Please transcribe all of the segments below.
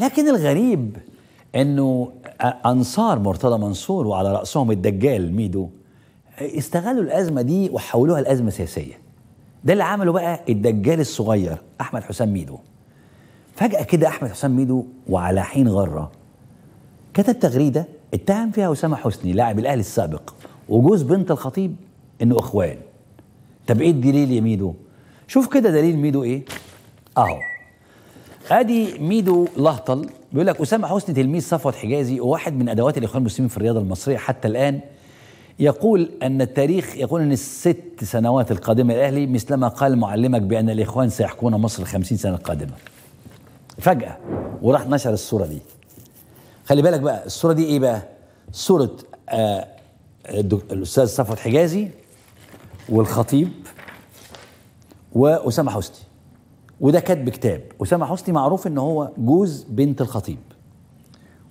لكن الغريب انه انصار مرتضى منصور وعلى راسهم الدجال ميدو استغلوا الازمه دي وحولوها لازمه سياسيه ده اللي عمله بقى الدجال الصغير احمد حسام ميدو فجاه كده احمد حسام ميدو وعلى حين غره كتب تغريده اتهم فيها اسامه حسني لاعب الاهلي السابق وجوز بنت الخطيب انه اخوان طب ايه الدليل يا ميدو شوف كده دليل ميدو ايه اهو ادي ميدو لهطل بيقول لك اسامه حسني تلميذ صفوت حجازي وواحد من ادوات الاخوان المسلمين في الرياضه المصريه حتى الان يقول ان التاريخ يقول ان الست سنوات القادمه الاهلي مثلما قال معلمك بان الاخوان سيحكون مصر الخمسين سنه القادمه فجاه وراح نشر الصوره دي خلي بالك بقى الصوره دي ايه بقى صوره آه الاستاذ صفوت حجازي والخطيب واسامه حسني وده كاتب كتاب اسامه حسني معروف ان هو جوز بنت الخطيب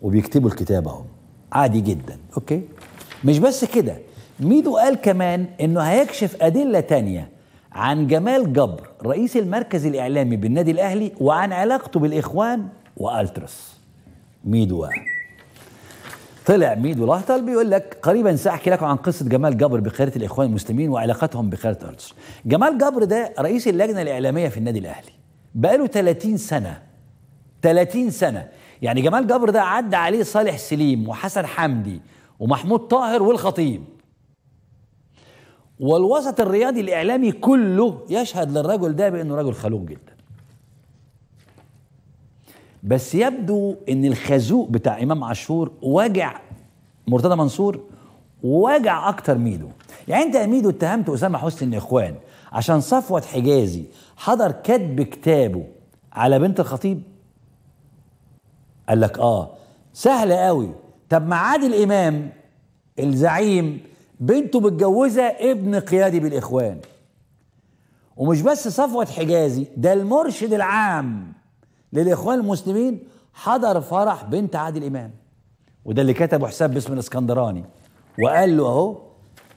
وبيكتبوا الكتاب اهو عادي جدا اوكي مش بس كده ميدو قال كمان انه هيكشف ادله تانية عن جمال جبر رئيس المركز الاعلامي بالنادي الاهلي وعن علاقته بالاخوان والتراس ميدو قال طلع ميدو لهطل بيقول لك قريبا ساحكي لكم عن قصه جمال جبر بقياده الاخوان المسلمين وعلاقتهم بقياده التراس جمال جبر ده رئيس اللجنه الاعلاميه في النادي الاهلي بقاله 30 سنة 30 سنة يعني جمال جبر ده عدى عليه صالح سليم وحسن حمدي ومحمود طاهر والخطيب والوسط الرياضي الإعلامي كله يشهد للرجل ده بأنه رجل خلوق جدا بس يبدو أن الخازوق بتاع إمام عاشور واجع مرتضى منصور واجع أكتر ميدو يعني أنت يا ميدو اتهمت أسامة حسني إخوان عشان صفوه حجازي حضر كاتب كتابه على بنت الخطيب قال لك اه سهل قوي طب ما عادل امام الزعيم بنته متجوزه ابن قيادي بالاخوان ومش بس صفوه حجازي ده المرشد العام للاخوان المسلمين حضر فرح بنت عادل امام وده اللي كتبه حساب باسم الاسكندراني وقال له اهو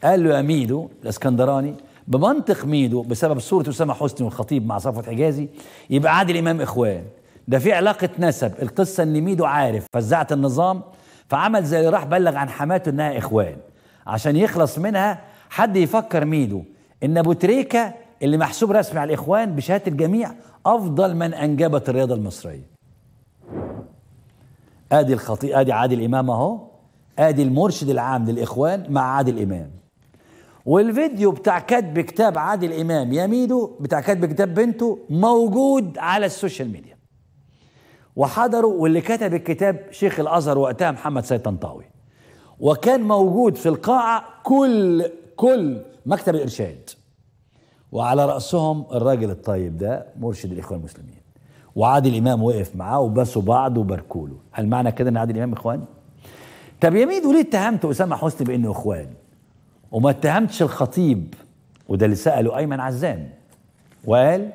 قال له يا ميدو الاسكندراني بمنطق ميدو بسبب صورة أسامة حسني والخطيب مع صفوت حجازي يبقى عادل إمام إخوان ده في علاقة نسب القصة إن ميدو عارف فزعت النظام فعمل زي راح بلغ عن حماته إنها إخوان عشان يخلص منها حد يفكر ميدو إن أبو تريكة اللي محسوب رسمي على الإخوان بشهادة الجميع أفضل من أنجبت الرياضة المصرية ادي الخطيئه ادي عادل امام اهو ادي المرشد العام للاخوان مع عادل امام والفيديو بتاع كاتب كتاب عادل امام يا ميدو بتاع كاتب كتاب بنته موجود على السوشيال ميديا وحضروا واللي كتب الكتاب شيخ الازهر وقتها محمد سيد طنطاوي وكان موجود في القاعه كل كل مكتب الارشاد وعلى راسهم الراجل الطيب ده مرشد الاخوان المسلمين وعادل امام وقف معاه وباسوا بعض وباركوا له هل معنى كده ان عادل امام اخوان طب يا ميدو ليه اتهمت اسامه حسني بانه اخوان وما اتهمتش الخطيب وده اللي سأله أيمن عزام وقال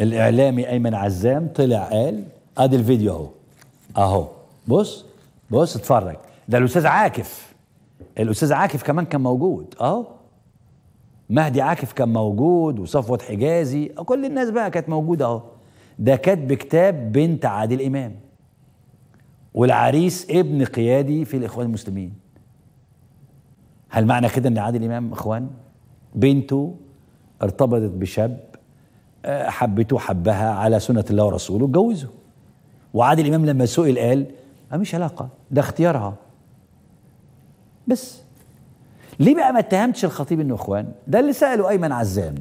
الإعلامي أيمن عزام طلع قال أدي آه، الفيديو أهو أهو بص بص اتفرج ده الأستاذ عاكف الأستاذ عاكف كمان كان موجود أهو مهدي عاكف كان موجود وصفوت حجازي كل الناس بقى كانت موجودة أهو ده كاتب كتاب بنت عادل إمام والعريس ابن قيادي في الإخوان المسلمين هل معنى كده ان عادل امام اخوان بنته ارتبطت بشاب آه، حبته حبها على سنه الله ورسوله اتجوزه وعادل امام لما سئل قال مش علاقه ده اختيارها بس ليه بقى ما اتهمتش الخطيب انه اخوان ده اللي ساله ايمن عزام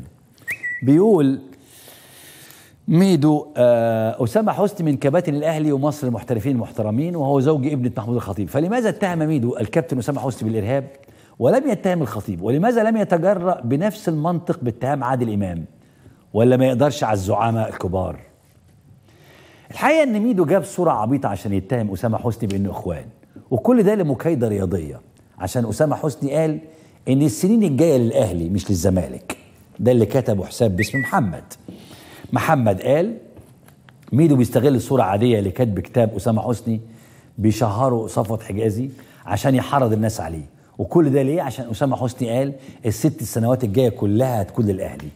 بيقول ميدو آه أسامة حسني من كباتن الأهلي ومصر المحترفين المحترمين وهو زوج ابنة محمود الخطيب فلماذا اتهم ميدو الكابتن أسامة حسني بالإرهاب ولم يتهم الخطيب ولماذا لم يتجرأ بنفس المنطق باتهام عادل إمام ولا ما يقدرش على الزعامة الكبار الحقيقة أن ميدو جاب صورة عبيطة عشان يتهم أسامة حسني بأنه إخوان وكل ده لمكايدة رياضية عشان أسامة حسني قال إن السنين الجاية للأهلي مش للزمالك ده اللي كتبه حساب باسم محمد محمد قال ميدو بيستغل الصورة عادية لكتب كتاب أسامة حسني بيشهره صفوت حجازي عشان يحرض الناس عليه وكل ده ليه عشان اسامه حسني قال الست السنوات الجايه كلها هتكون للاهلي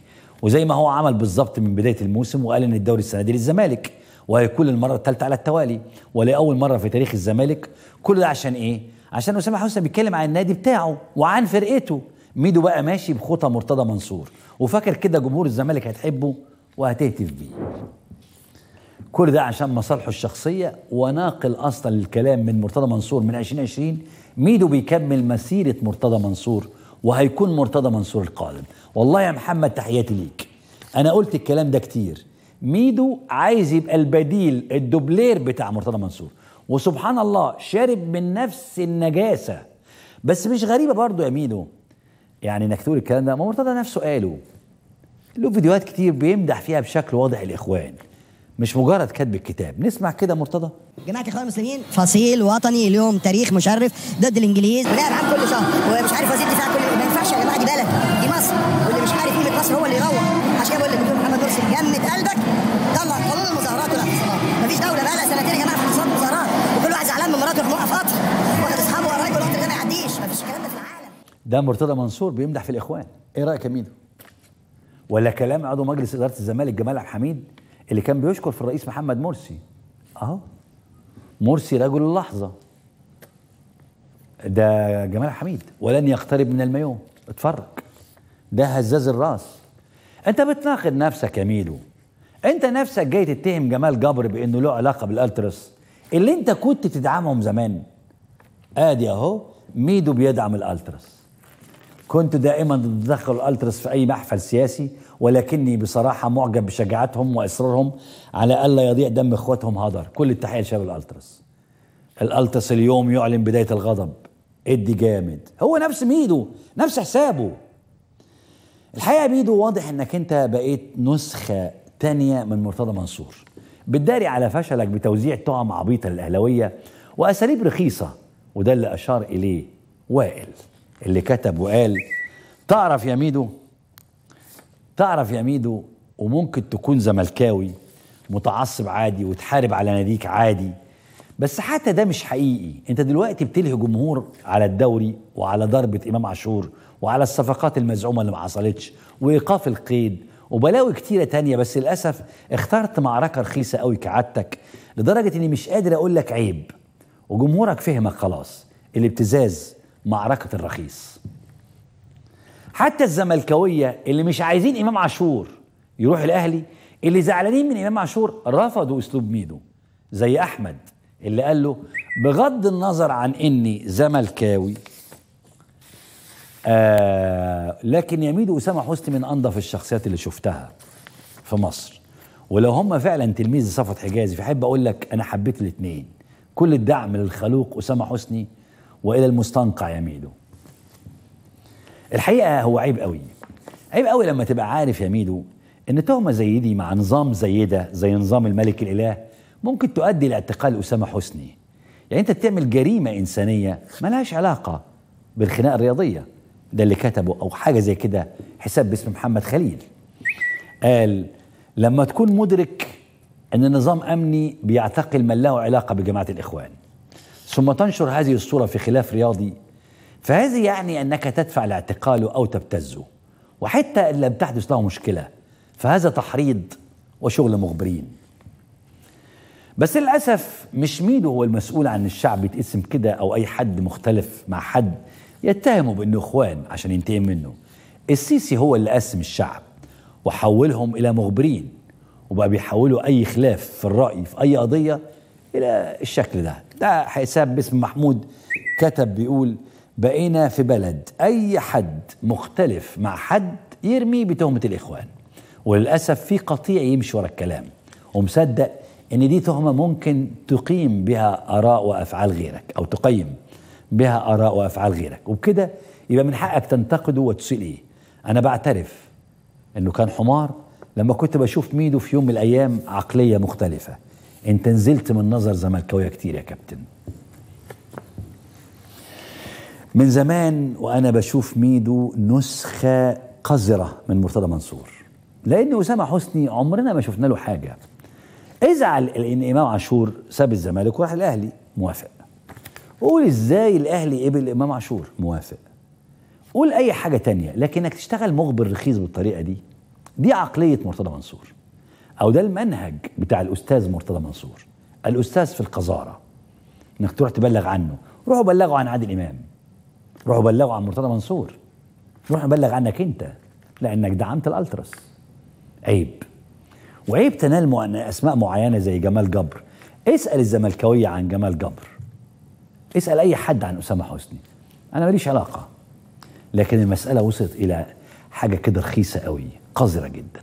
وزي ما هو عمل بالظبط من بدايه الموسم وقال ان الدوري السنه دي للزمالك وهيكون للمره الثالثه على التوالي ولاول مره في تاريخ الزمالك كل ده عشان ايه عشان اسامه حسني بيتكلم عن النادي بتاعه وعن فرقته ميدو بقى ماشي بخطى مرتضى منصور وفاكر كده جمهور الزمالك هتحبه وهتهتف بيه كل ده عشان مصالحه الشخصية وناقل أصلا الكلام من مرتضى منصور من 2020 ميدو بيكمل مسيرة مرتضى منصور وهيكون مرتضى منصور القادم والله يا محمد تحياتي ليك أنا قلت الكلام ده كتير ميدو عايز يبقى البديل الدوبلير بتاع مرتضى منصور وسبحان الله شارب من نفس النجاسة بس مش غريبة برضو يا ميدو يعني انك تقول الكلام ده ما مرتضى نفسه قاله له فيديوهات كتير بيمدح فيها بشكل واضح الاخوان مش مجرد كتب الكتاب نسمع كده مرتضى جماعه الاخوان المسلمين فصيل وطني اليوم تاريخ مشرف ضد الانجليز لعب عام كل شهر ومش عارف وزير الدفاع كل ما ينفعش يا جماعه دي بلد دي مصر واللي مش عارف قيمه مصر هو اللي يروح عشان كده بقول دكتور محمد مرسي جمد قلبك طلع قانون المظاهرات ما مفيش دوله بقى لها سنتين يا جماعه في اعتصامات مظاهرات وكل واحد زعلان من مراته وحقوقها في قطر واخد اصحابه وقرايبه القطر ده ما يعديش مفيش الكلام ده في العالم ده مرتضى منصور بيمدح في الاخوان ايه رايك يا ميدو ولا كلام عضو مجلس اداره الزمالك جمال عبد الحميد اللي كان بيشكر في الرئيس محمد مرسي اهو مرسي رجل اللحظه ده جمال حميد ولن يقترب من المايو اتفرج ده هزاز الراس انت بتناقض نفسك يا ميلو انت نفسك جاي تتهم جمال جبر بانه له علاقه بالالترس اللي انت كنت تدعمهم زمان ادي اهو ميدو بيدعم الالترس كنت دائما ضد تدخل الالترس في اي محفل سياسي ولكني بصراحه معجب بشجاعتهم واصرارهم على الا يضيع دم اخواتهم هدر كل التحيه لشباب الالترس الالترس اليوم يعلن بدايه الغضب ادي جامد هو نفس ميدو نفس حسابه الحقيقه ميدو واضح انك انت بقيت نسخه تانية من مرتضى منصور بتداري على فشلك بتوزيع تهم عبيطه للاهلاويه واساليب رخيصه وده اللي اشار اليه وائل اللي كتب وقال تعرف يا ميدو تعرف يا ميدو وممكن تكون زملكاوي متعصب عادي وتحارب على ناديك عادي بس حتى ده مش حقيقي انت دلوقتي بتلهي جمهور على الدوري وعلى ضربة امام عاشور وعلى الصفقات المزعومة اللي ما حصلتش وايقاف القيد وبلاوي كتيرة تانية بس للأسف اخترت معركة رخيصة قوي كعادتك لدرجة اني مش قادر اقول لك عيب وجمهورك فهمك خلاص الابتزاز معركة الرخيص حتى الزملكاوية اللي مش عايزين إمام عاشور يروح الأهلي اللي زعلانين من إمام عاشور رفضوا أسلوب ميدو زي أحمد اللي قال له بغض النظر عن إني زملكاوي آه لكن يا ميدو أسامة حسني من أنظف الشخصيات اللي شفتها في مصر ولو هم فعلا تلميذ صفوت حجازي فحب أقول لك أنا حبيت الاتنين كل الدعم للخلوق أسامة حسني والى المستنقع يميل الحقيقه هو عيب قوي عيب قوي لما تبقى عارف يا ميدو ان تهمه زي دي مع نظام زي ده زي نظام الملك الاله ممكن تؤدي لاعتقال اسامه حسني يعني انت بتعمل جريمه انسانيه ملهاش علاقه بالخناقه الرياضيه ده اللي كتبه او حاجه زي كده حساب باسم محمد خليل قال لما تكون مدرك ان نظام امني بيعتقل من له علاقه بجماعه الاخوان ثم تنشر هذه الصورة في خلاف رياضي فهذه يعني أنك تدفع لاعتقاله أو تبتزه وحتى إن لم تحدث له مشكلة فهذا تحريض وشغل مغبرين بس للأسف مش ميدو هو المسؤول عن الشعب يتقسم كده أو أي حد مختلف مع حد يتهمه بأنه إخوان عشان ينتقم منه السيسي هو اللي قسم الشعب وحولهم إلى مغبرين وبقى بيحولوا أي خلاف في الرأي في أي قضية الى الشكل ده ده حساب باسم محمود كتب بيقول بقينا في بلد اي حد مختلف مع حد يرمي بتهمه الاخوان وللاسف في قطيع يمشي ورا الكلام ومصدق ان دي تهمه ممكن تقيم بها اراء وافعال غيرك او تقيم بها اراء وافعال غيرك وبكده يبقى من حقك تنتقده وتسيء انا بعترف انه كان حمار لما كنت بشوف ميدو في يوم من الايام عقليه مختلفه انت نزلت من نظر زملكاويه كتير يا كابتن من زمان وانا بشوف ميدو نسخه قذره من مرتضى منصور لان اسامه حسني عمرنا ما شفنا له حاجه ازعل لان امام عاشور ساب الزمالك وراح الاهلي موافق قول ازاي الاهلي قبل امام عاشور موافق قول اي حاجه تانية لكنك تشتغل مغبر رخيص بالطريقه دي دي عقليه مرتضى منصور أو ده المنهج بتاع الأستاذ مرتضى منصور الأستاذ في القذارة إنك تروح تبلغ عنه روحوا بلغوا عن عادل إمام روحوا بلغوا عن مرتضى منصور روح بلغ عنك أنت لأنك دعمت الألتراس عيب وعيب تنال أسماء معينة زي جمال جبر اسأل الزملكاوية عن جمال جبر اسأل أي حد عن أسامة حسني أنا ماليش علاقة لكن المسألة وصلت إلى حاجة كده رخيصة قوي قذرة جدا